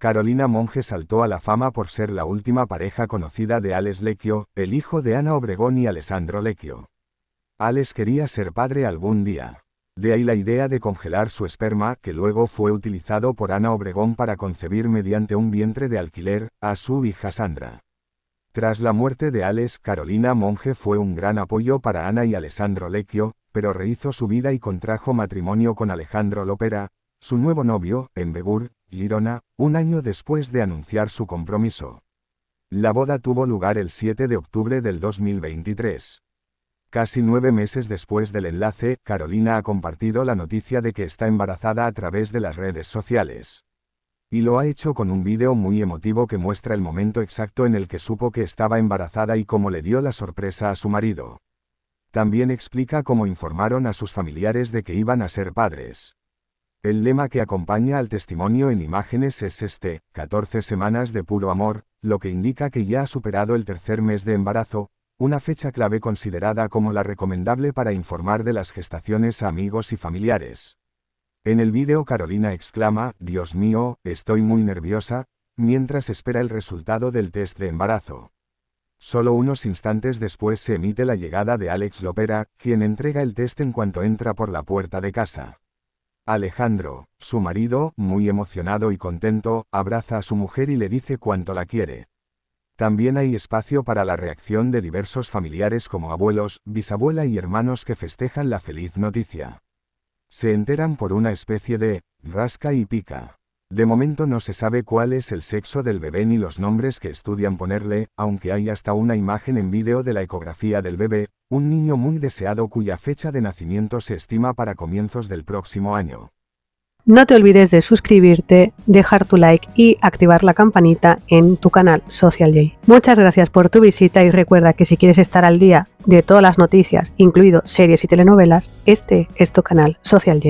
Carolina Monge saltó a la fama por ser la última pareja conocida de Alex Lecchio, el hijo de Ana Obregón y Alessandro Lecchio. Alex quería ser padre algún día. De ahí la idea de congelar su esperma, que luego fue utilizado por Ana Obregón para concebir mediante un vientre de alquiler, a su hija Sandra. Tras la muerte de Alex, Carolina Monge fue un gran apoyo para Ana y Alessandro Lecchio, pero rehizo su vida y contrajo matrimonio con Alejandro Lopera, su nuevo novio, en Begur, Girona, un año después de anunciar su compromiso. La boda tuvo lugar el 7 de octubre del 2023. Casi nueve meses después del enlace, Carolina ha compartido la noticia de que está embarazada a través de las redes sociales. Y lo ha hecho con un vídeo muy emotivo que muestra el momento exacto en el que supo que estaba embarazada y cómo le dio la sorpresa a su marido. También explica cómo informaron a sus familiares de que iban a ser padres. El lema que acompaña al testimonio en imágenes es este, 14 semanas de puro amor, lo que indica que ya ha superado el tercer mes de embarazo, una fecha clave considerada como la recomendable para informar de las gestaciones a amigos y familiares. En el vídeo Carolina exclama, Dios mío, estoy muy nerviosa, mientras espera el resultado del test de embarazo. Solo unos instantes después se emite la llegada de Alex Lopera, quien entrega el test en cuanto entra por la puerta de casa. Alejandro, su marido, muy emocionado y contento, abraza a su mujer y le dice cuánto la quiere. También hay espacio para la reacción de diversos familiares como abuelos, bisabuela y hermanos que festejan la feliz noticia. Se enteran por una especie de rasca y pica. De momento no se sabe cuál es el sexo del bebé ni los nombres que estudian ponerle, aunque hay hasta una imagen en vídeo de la ecografía del bebé, un niño muy deseado cuya fecha de nacimiento se estima para comienzos del próximo año. No te olvides de suscribirte, dejar tu like y activar la campanita en tu canal Social J. Muchas gracias por tu visita y recuerda que si quieres estar al día de todas las noticias, incluido series y telenovelas, este es tu canal Social J.